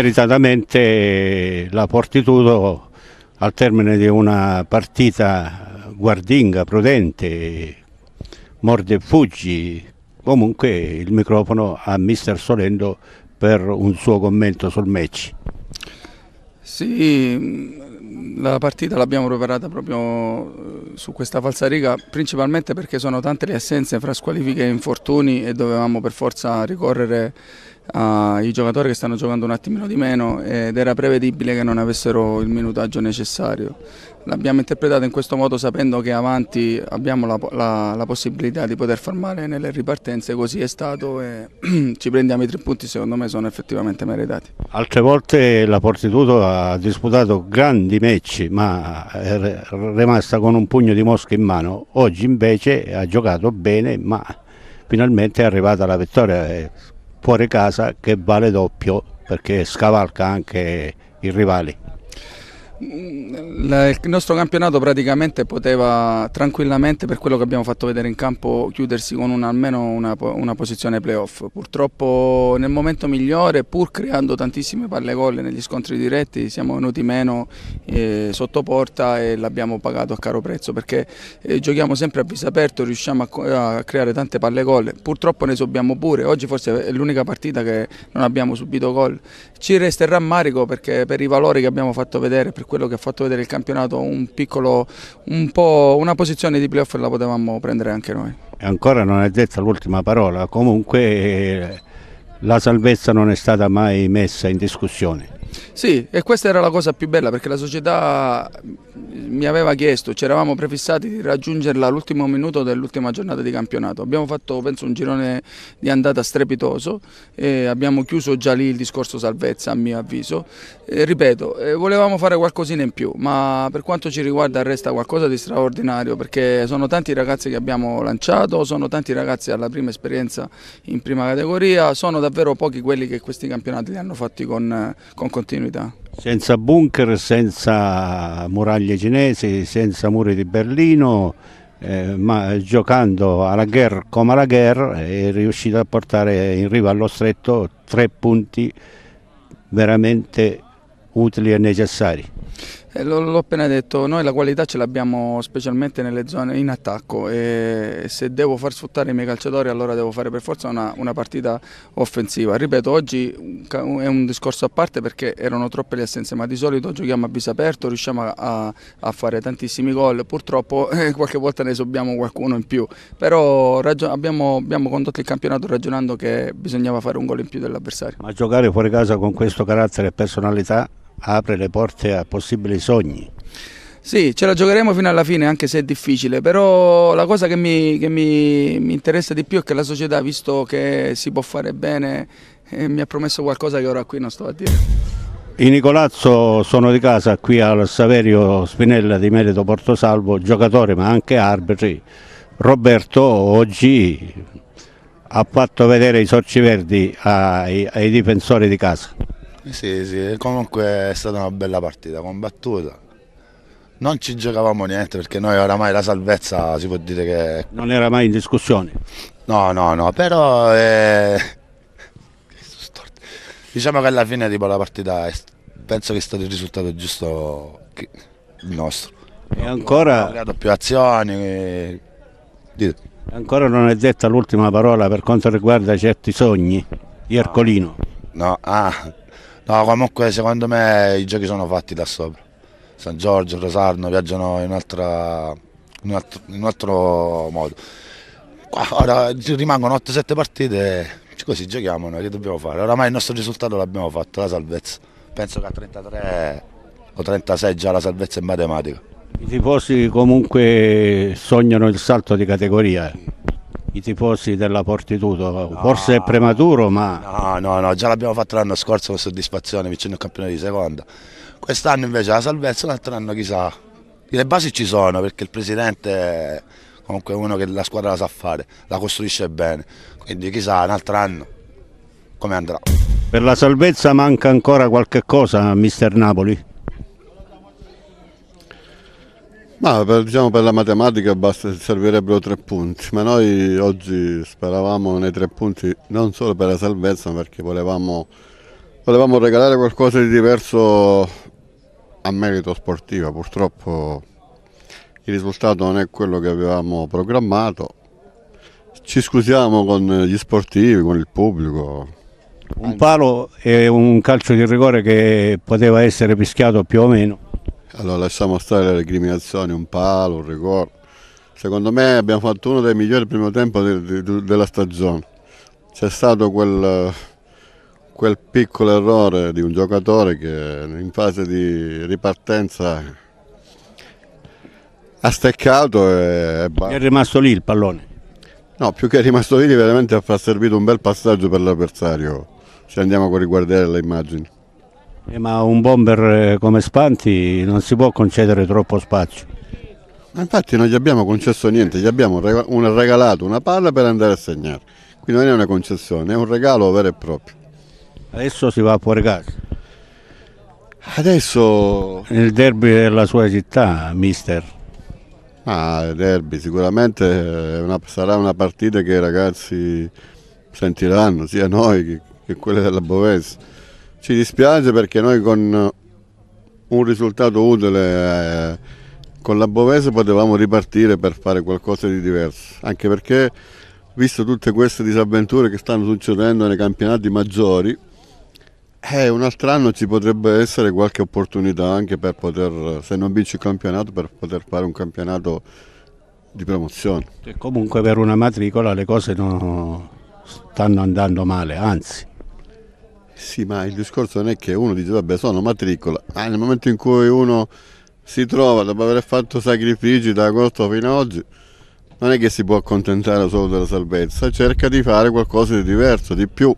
meritatamente la Portitudo al termine di una partita guardinga, prudente, morde e fuggi. Comunque il microfono a mister Solendo per un suo commento sul match. Sì, la partita l'abbiamo preparata proprio eh, su questa falsariga, principalmente perché sono tante le assenze fra squalifiche e infortuni e dovevamo per forza ricorrere ai giocatori che stanno giocando un attimino di meno ed era prevedibile che non avessero il minutaggio necessario. L'abbiamo interpretato in questo modo sapendo che avanti abbiamo la, la, la possibilità di poter far male nelle ripartenze, così è stato e ci prendiamo i tre punti secondo me sono effettivamente meritati. Altre volte la Portitudo ha disputato grandi match ma è rimasta con un pugno di mosche in mano, oggi invece ha giocato bene ma finalmente è arrivata la vittoria fuori casa che vale doppio perché scavalca anche i rivali il nostro campionato praticamente poteva tranquillamente, per quello che abbiamo fatto vedere in campo, chiudersi con un, almeno una, una, posizione playoff. Purtroppo nel momento migliore, pur creando tantissime palle gol negli scontri diretti, siamo venuti meno eh, sotto porta e l'abbiamo pagato a caro prezzo perché eh, giochiamo sempre a viso aperto, riusciamo a, a creare tante palle gol. Purtroppo ne subiamo pure. Oggi forse è l'unica partita che non abbiamo subito gol. Ci resta il rammarico perché per i valori che abbiamo fatto vedere, per quello che ha fatto vedere il campionato un piccolo, un po', una posizione di playoff la potevamo prendere anche noi. E ancora non è detta l'ultima parola, comunque eh, la salvezza non è stata mai messa in discussione. Sì, e questa era la cosa più bella perché la società mm, mi aveva chiesto, ci eravamo prefissati di raggiungerla all'ultimo minuto dell'ultima giornata di campionato. Abbiamo fatto, penso, un girone di andata strepitoso e abbiamo chiuso già lì il discorso salvezza, a mio avviso. E, ripeto, eh, volevamo fare qualcosina in più, ma per quanto ci riguarda resta qualcosa di straordinario perché sono tanti i ragazzi che abbiamo lanciato, sono tanti i ragazzi alla prima esperienza in prima categoria, sono davvero pochi quelli che questi campionati li hanno fatti con, eh, con continuità. Senza bunker, senza muraglie cinesi, senza muri di Berlino, eh, ma giocando alla guerra come alla guerra è riuscito a portare in riva allo stretto tre punti veramente utili e necessari. Eh, l'ho appena detto, noi la qualità ce l'abbiamo specialmente nelle zone in attacco e se devo far sfruttare i miei calciatori allora devo fare per forza una, una partita offensiva. Ripeto, oggi è un discorso a parte perché erano troppe le assenze, ma di solito giochiamo a viso aperto, riusciamo a, a fare tantissimi gol, purtroppo eh, qualche volta ne subiamo qualcuno in più, però abbiamo, abbiamo condotto il campionato ragionando che bisognava fare un gol in più dell'avversario. Ma giocare fuori casa con questo carattere e personalità apre le porte a possibili sogni. Sì, ce la giocheremo fino alla fine, anche se è difficile, però la cosa che, mi, che mi, mi interessa di più è che la società, visto che si può fare bene, eh, mi ha promesso qualcosa che ora qui non sto a dire. I Nicolazzo sono di casa qui al Saverio Spinella di Merito Portosalvo, giocatore ma anche arbitri. Roberto oggi ha fatto vedere i sorci verdi ai, ai difensori di casa. Eh sì, sì, comunque è stata una bella partita, combattuta. Non ci giocavamo niente perché noi oramai la salvezza si può dire che... Non era mai in discussione? No, no, no, però... Eh... Diciamo che alla fine tipo, la partita è... penso che sia stato il risultato giusto che... il nostro. E ancora... Ho creato più azioni. E... Ancora non è detta l'ultima parola per quanto riguarda certi sogni di Ercolino. No, no. ah, No, comunque secondo me i giochi sono fatti da sopra. San Giorgio, Rosarno viaggiano in, in, un, altro, in un altro modo. Ora rimangono 8-7 partite, così giochiamo noi, che dobbiamo fare? Oramai il nostro risultato l'abbiamo fatto, la salvezza. Penso che a 33 o 36 già la salvezza è matematica. I tifosi comunque sognano il salto di categoria. Eh i tifosi della Portitudo. No, Forse è prematuro, ma. No, no, no, già l'abbiamo fatto l'anno scorso con soddisfazione, vicino al campione di seconda. Quest'anno invece la salvezza, l'altro anno chissà. Le basi ci sono perché il presidente è comunque uno che la squadra la sa fare, la costruisce bene. Quindi chissà, un altro anno come andrà. Per la salvezza manca ancora qualche cosa, mister Napoli? Ma per, diciamo, per la matematica basta, servirebbero tre punti, ma noi oggi speravamo nei tre punti non solo per la salvezza, ma perché volevamo, volevamo regalare qualcosa di diverso a merito sportivo. Purtroppo il risultato non è quello che avevamo programmato. Ci scusiamo con gli sportivi, con il pubblico, un palo e un calcio di rigore che poteva essere pischiato più o meno. Allora lasciamo stare le recriminazioni, un palo, un rigore. Secondo me abbiamo fatto uno dei migliori primo tempo de, de, della stagione. C'è stato quel, quel piccolo errore di un giocatore che in fase di ripartenza ha steccato e, e è rimasto lì il pallone. No, più che è rimasto lì veramente ha servito un bel passaggio per l'avversario. Se andiamo a riguardare le immagini. Eh, ma un bomber eh, come Spanti non si può concedere troppo spazio. Ma infatti non gli abbiamo concesso niente, gli abbiamo regalato una palla per andare a segnare. Quindi non è una concessione, è un regalo vero e proprio. Adesso si va a fuori casa. Adesso... Il derby della sua città, mister. Ah, il derby sicuramente eh, una, sarà una partita che i ragazzi sentiranno, sia noi che, che quelle della Bovese ci dispiace perché noi con eh, un risultato utile eh, con la Bovese potevamo ripartire per fare qualcosa di diverso, anche perché visto tutte queste disavventure che stanno succedendo nei campionati maggiori, eh, un altro anno ci potrebbe essere qualche opportunità anche per poter, se non vinci il campionato, per poter fare un campionato di promozione. E comunque per una matricola le cose non stanno andando male, anzi sì, ma il discorso non è che uno dice vabbè sono matricola, ah, nel momento in cui uno si trova dopo aver fatto sacrifici da agosto fino ad oggi, non è che si può accontentare solo della salvezza, cerca di fare qualcosa di diverso, di più,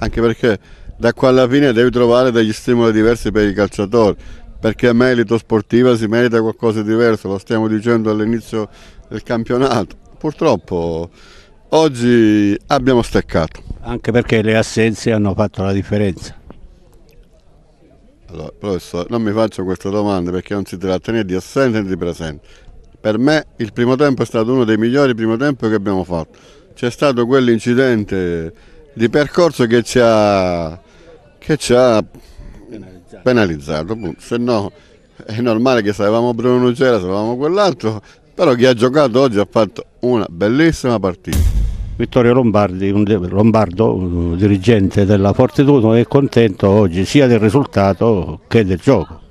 anche perché da qua alla fine devi trovare degli stimoli diversi per i calciatori, perché a merito sportiva si merita qualcosa di diverso, lo stiamo dicendo all'inizio del campionato. Purtroppo Oggi abbiamo steccato. Anche perché le assenze hanno fatto la differenza. Allora, professore, non mi faccio queste domande perché non si tratta né di assenze né di presenti. Per me il primo tempo è stato uno dei migliori primo tempo che abbiamo fatto. C'è stato quell'incidente di percorso che ci ha, che ci ha penalizzato. penalizzato. Se no è normale che se avevamo Bruno Nugera, se avevamo quell'altro, però chi ha giocato oggi ha fatto una bellissima partita. Vittorio Lombardi, un Lombardo, un dirigente della Fortitudo, è contento oggi sia del risultato che del gioco.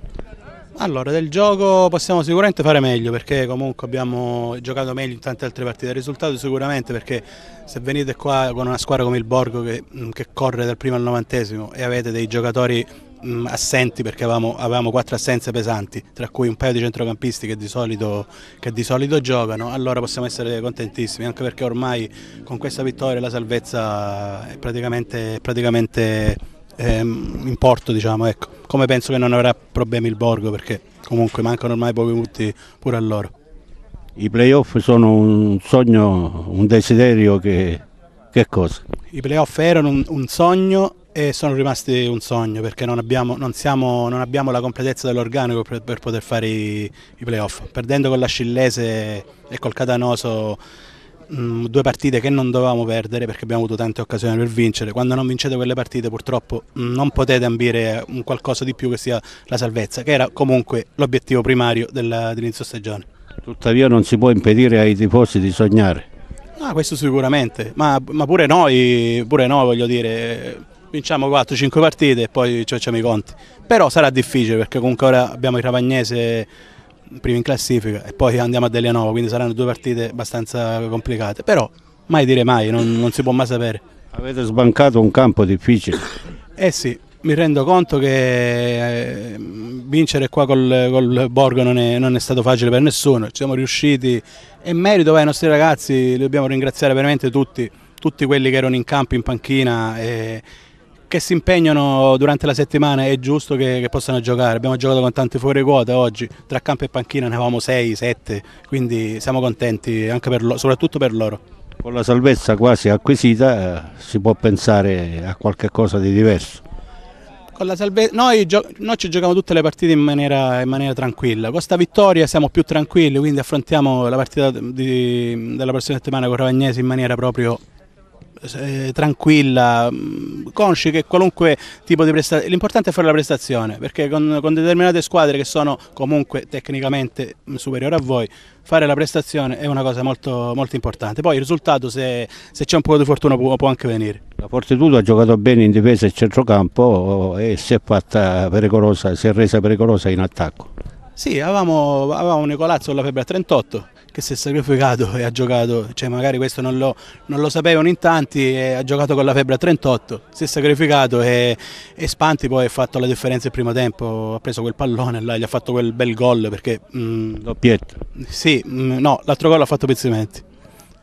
Allora, del gioco possiamo sicuramente fare meglio perché comunque abbiamo giocato meglio in tante altre partite. Il risultato sicuramente perché se venite qua con una squadra come il Borgo che, che corre dal primo al novantesimo e avete dei giocatori mh, mm, assenti perché avevamo, avevamo, quattro assenze pesanti, tra cui un paio di centrocampisti che di, solito, che di, solito, giocano, allora possiamo essere contentissimi, anche perché ormai con questa vittoria la salvezza è praticamente, praticamente ehm, in porto, diciamo, ecco. come penso che non avrà problemi il Borgo perché comunque mancano ormai pochi punti pure a loro. I playoff sono un sogno, un desiderio che, che cosa? I playoff erano un, un sogno e sono rimasti un sogno perché non abbiamo, non siamo, non abbiamo la completezza dell'organico per, per, poter fare i, i playoff. Perdendo con l'Ascillese e col Catanoso mh, mm, due partite che non dovevamo perdere perché abbiamo avuto tante occasioni per vincere, quando non vincete quelle partite purtroppo mh, mm, non potete ambire un qualcosa di più che sia la salvezza, che era comunque l'obiettivo primario dell'inizio stagione. Tuttavia non si può impedire ai tifosi di sognare. No, ah, questo sicuramente, ma, ma pure, noi, pure noi, voglio dire, vinciamo 4-5 partite e poi ci facciamo i conti. Però sarà difficile perché comunque ora abbiamo il Ravagnese prima in classifica e poi andiamo a Delianova, quindi saranno due partite abbastanza complicate. Però mai dire mai, non, non si può mai sapere. Avete sbancato un campo difficile. Eh sì, mi rendo conto che eh, vincere qua col, col Borgo non è, non è, stato facile per nessuno, ci siamo riusciti e merito ai nostri ragazzi, li dobbiamo ringraziare veramente tutti, tutti quelli che erano in campo, in panchina. E, che si impegnano durante la settimana è giusto che, che, possano giocare. Abbiamo giocato con tanti fuori quota oggi, tra campo e panchina ne avevamo 6, 7, quindi siamo contenti per, soprattutto per loro. Con la salvezza quasi acquisita eh, si può pensare a qualche cosa di diverso. Con la Noi, noi, ci giochiamo tutte le partite in maniera, in maniera tranquilla. Con questa vittoria siamo più tranquilli, quindi affrontiamo la partita di, della prossima settimana con Ravagnesi in maniera proprio eh, tranquilla, mm, consci che qualunque tipo di prestazione, l'importante è fare la prestazione, perché con, con determinate squadre che sono comunque tecnicamente mm, superiori a voi, fare la prestazione è una cosa molto, molto importante. Poi il risultato, se, se c'è un po' di fortuna, può, può, anche venire. La Fortitudo ha giocato bene in difesa e centrocampo eh, e si è, si è resa pericolosa in attacco. Sì, avevamo, avevamo Nicolazzo con la febbre a 38 che si è sacrificato e ha giocato, cioè magari questo non lo, non lo sapevano in tanti, e ha giocato con la febbre a 38, si è sacrificato e, e Spanti poi ha fatto la differenza il primo tempo, ha preso quel pallone là, gli ha fatto quel bel gol perché... Mm, Doppietto. Sì, mh, mm, no, l'altro gol l'ha fatto Pizzimenti.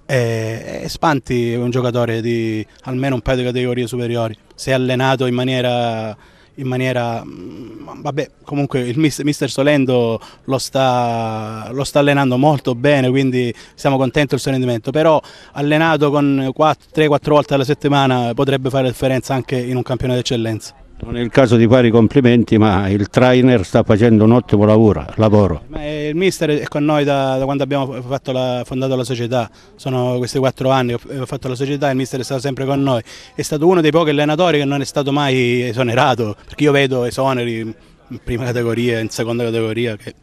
E, e Spanti è un giocatore di almeno un paio di categorie superiori, si è allenato in maniera in maniera... Mm, vabbè, comunque il mister, mister Solendo lo sta, lo sta, allenando molto bene, quindi siamo contenti del suo rendimento, però allenato con 3-4 volte alla settimana potrebbe fare la differenza anche in un campione d'eccellenza. Non è il caso di fare i complimenti, ma il trainer sta facendo un ottimo lavoro. lavoro. Eh, il mister è con noi da, da quando abbiamo la, fondato la società, sono questi quattro anni che eh, ho fatto la società e il mister è stato sempre con noi. È stato uno dei pochi allenatori che non è stato mai esonerato, perché io vedo esoneri in prima categoria, in seconda categoria, che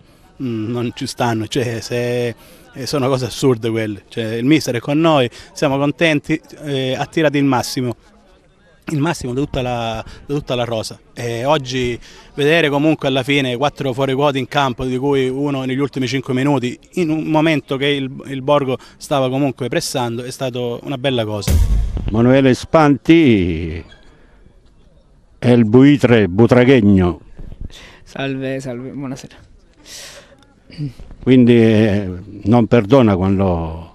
mm, non ci stanno. Cioè, se, eh, sono cose assurde quelle. Cioè, il mister è con noi, siamo contenti, eh, ha tirato il massimo il massimo di tutta la, da tutta la rosa. E oggi vedere comunque alla fine quattro fuori quota in campo, di cui uno negli ultimi cinque minuti, in un momento che il, il Borgo stava comunque pressando, è stata una bella cosa. Emanuele Spanti è il buitre butraghegno. Salve, salve, buonasera. Quindi eh, non perdona quando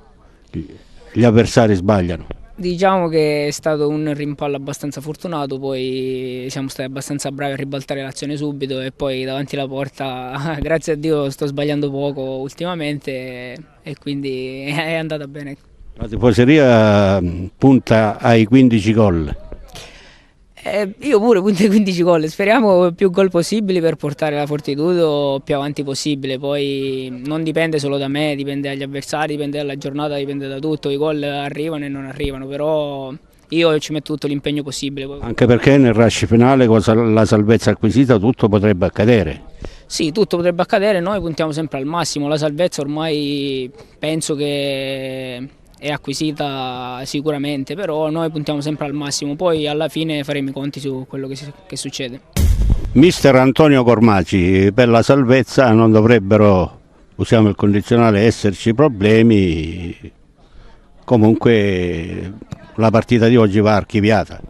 gli avversari sbagliano. Diciamo che è stato un rimpallo abbastanza fortunato, poi siamo stati abbastanza bravi a ribaltare l'azione subito e poi davanti alla porta, grazie a Dio sto sbagliando poco ultimamente e quindi è andata bene. La tifoseria eh, punta ai 15 gol. Eh, io pure, punte 15 gol, speriamo più gol possibili per portare la Fortitudo più avanti possibile, poi non dipende solo da me, dipende dagli avversari, dipende dalla giornata, dipende da tutto, i gol arrivano e non arrivano, però io ci metto tutto l'impegno possibile. Anche perché nel rush finale con la salvezza acquisita tutto potrebbe accadere. Sì, tutto potrebbe accadere, noi puntiamo sempre al massimo, la salvezza ormai penso che è acquisita sicuramente, però noi puntiamo sempre al massimo, poi alla fine faremo i conti su quello che, che succede. Mister Antonio Cormaci, per la salvezza non dovrebbero, usiamo il condizionale, esserci problemi, comunque la partita di oggi va archiviata.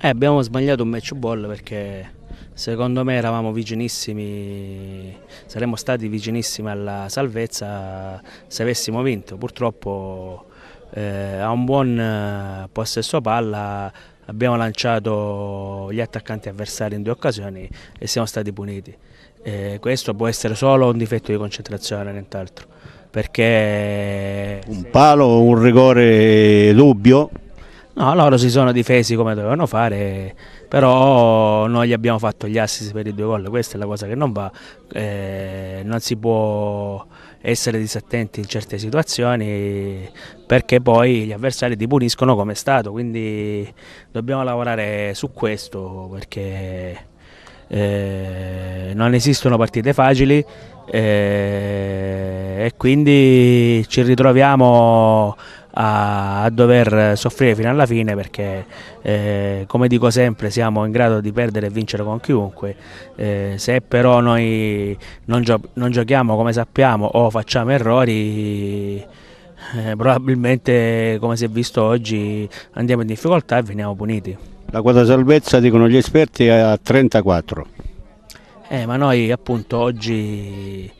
Eh, abbiamo sbagliato un match ball perché secondo me eravamo vicinissimi, saremmo stati vicinissimi alla salvezza se avessimo vinto, purtroppo eh, ha un buon eh, possesso palla, abbiamo lanciato gli attaccanti avversari in due occasioni e siamo stati puniti. Eh, questo può essere solo un difetto di concentrazione, nient'altro. Perché... Un palo o un rigore dubbio? No, loro si sono difesi come dovevano fare, però noi gli abbiamo fatto gli assist per i due gol, questa è la cosa che non va, eh, non si può essere disattenti in certe situazioni perché poi gli avversari ti puniscono come è stato, quindi dobbiamo lavorare su questo perché eh, non esistono partite facili eh, e quindi ci ritroviamo a, a dover soffrire fino alla fine perché eh, come dico sempre siamo in grado di perdere e vincere con chiunque, eh, se però noi non, gio non, giochiamo come sappiamo o facciamo errori eh, probabilmente come si è visto oggi andiamo in difficoltà e veniamo puniti. La quota salvezza dicono gli esperti è a 34. Eh, ma noi appunto oggi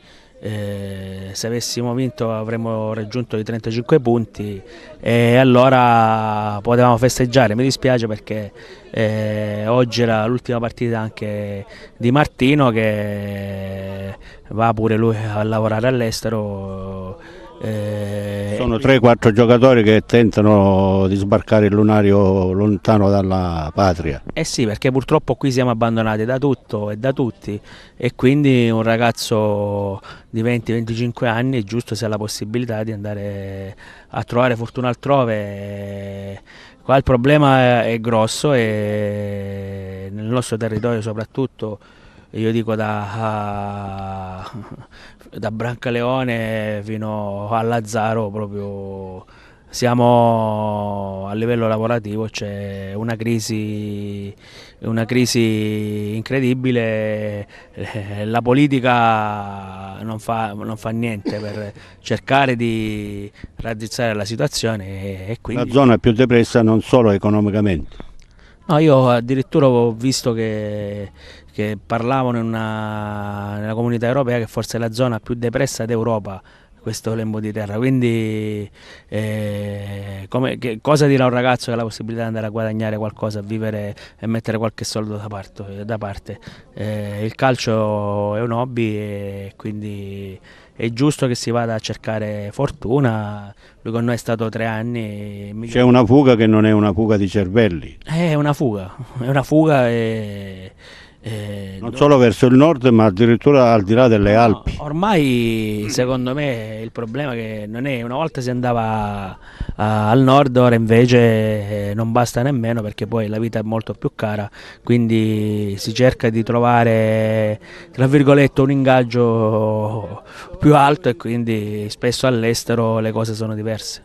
eh, se avessimo vinto avremmo raggiunto i 35 punti e allora potevamo festeggiare, mi dispiace perché eh, oggi era l'ultima partita anche di Martino che va pure lui a lavorare all'estero eh, Sono 3-4 giocatori che tentano di sbarcare il lunario lontano dalla patria. Eh sì, perché purtroppo qui siamo abbandonati da tutto e da tutti e quindi un ragazzo di 20-25 anni è giusto se ha la possibilità di andare a trovare fortuna altrove. Qua il problema è grosso e nel nostro territorio soprattutto io dico da da Brancaleone fino a Lazzaro proprio siamo a livello lavorativo c'è una crisi, una crisi incredibile, eh, la politica non fa, non fa, niente per cercare di raddrizzare la situazione. E quindi... La zona è più depressa non solo economicamente. No, io addirittura ho visto che che parlavano una, nella comunità europea che forse è la zona più depressa d'Europa questo lembo di terra. Quindi eh, come, che, cosa dirà un ragazzo che ha la possibilità di andare a guadagnare qualcosa, a vivere e mettere qualche soldo da parte? Da parte. Eh, il calcio è un hobby e quindi è giusto che si vada a cercare fortuna. Lui con noi è stato tre anni. C'è una fuga che non è una fuga di cervelli. Eh, è una fuga, è una fuga e eh, non dove... solo verso il nord, ma addirittura al di là delle no, Alpi. Ormai, secondo me, il problema è che non è una volta si andava a, al nord, ora invece eh, non basta nemmeno perché poi la vita è molto più cara. Quindi si cerca di trovare tra virgolette un ingaggio più alto e quindi spesso all'estero le cose sono diverse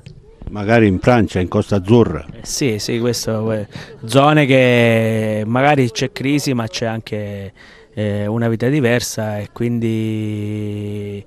magari in Francia, in Costa Azzurra. Eh, sì, sì, queste zone che magari c'è crisi ma c'è anche eh, una vita diversa e quindi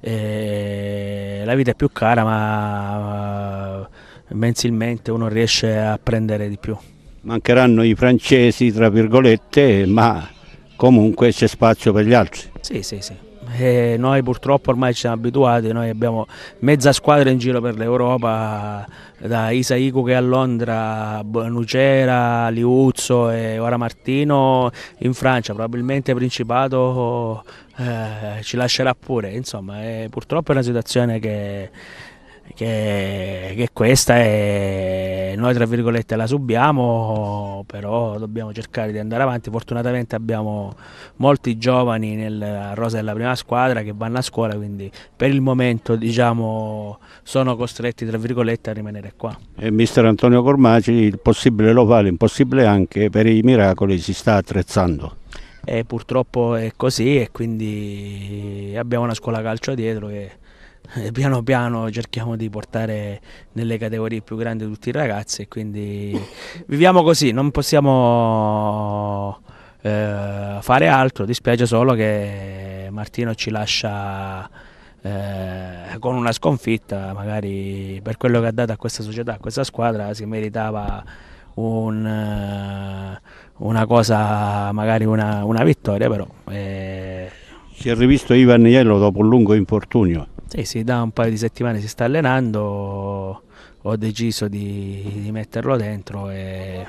eh, la vita è più cara ma mensilmente uno riesce a prendere di più. Mancheranno i francesi, tra virgolette, ma comunque c'è spazio per gli altri. Sì, sì, sì e eh, noi purtroppo ormai ci siamo abituati, noi abbiamo mezza squadra in giro per l'Europa, da Isaiku che è a Londra, Nucera, Liuzzo e ora Martino in Francia, probabilmente Principato eh, ci lascerà pure, insomma è, eh, purtroppo è una situazione che che, che questa è noi tra virgolette la subiamo però dobbiamo cercare di andare avanti fortunatamente abbiamo molti giovani nel rosa della prima squadra che vanno a scuola quindi per il momento diciamo sono costretti tra virgolette a rimanere qua e mister Antonio Cormaci il possibile lo vale impossibile anche per i miracoli si sta attrezzando e purtroppo è così e quindi abbiamo una scuola calcio dietro che eh, piano piano cerchiamo di portare nelle categorie più grandi tutti i ragazzi e quindi viviamo così, non possiamo eh, fare altro, dispiace solo che Martino ci lascia eh, con una sconfitta, magari per quello che ha dato a questa società, a questa squadra si meritava un, eh, una cosa, magari una, una vittoria però. Eh. Si è rivisto Ivan Iello dopo un lungo infortunio. Sì, sì, da un paio di settimane si sta allenando, ho deciso di, di metterlo dentro e...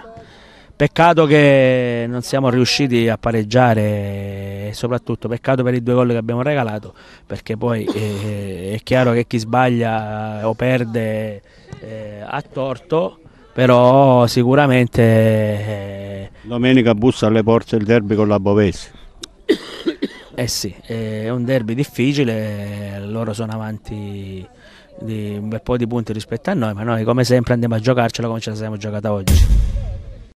Peccato che non siamo riusciti a pareggiare e soprattutto peccato per i due gol che abbiamo regalato perché poi è, eh, eh, è chiaro che chi sbaglia o perde eh, ha torto però sicuramente... Eh... Domenica bussa alle porte il derby con la Bovese. Eh sì, eh, è un derby difficile, loro sono avanti di un bel po' di punti rispetto a noi, ma noi come sempre andiamo a giocarcela come ce la siamo giocata oggi.